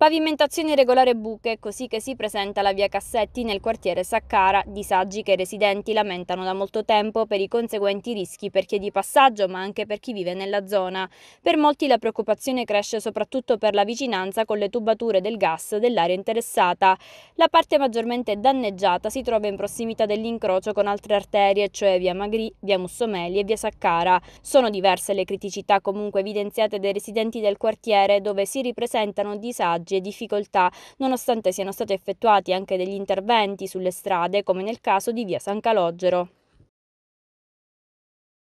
Pavimentazione regolare buche, così che si presenta la via Cassetti nel quartiere Saccara, disagi che i residenti lamentano da molto tempo per i conseguenti rischi per chi è di passaggio ma anche per chi vive nella zona. Per molti la preoccupazione cresce soprattutto per la vicinanza con le tubature del gas dell'area interessata. La parte maggiormente danneggiata si trova in prossimità dell'incrocio con altre arterie, cioè via Magri, via Mussomeli e via Saccara. Sono diverse le criticità comunque evidenziate dai residenti del quartiere dove si ripresentano disagi ostaggi e difficoltà, nonostante siano stati effettuati anche degli interventi sulle strade, come nel caso di via San Calogero.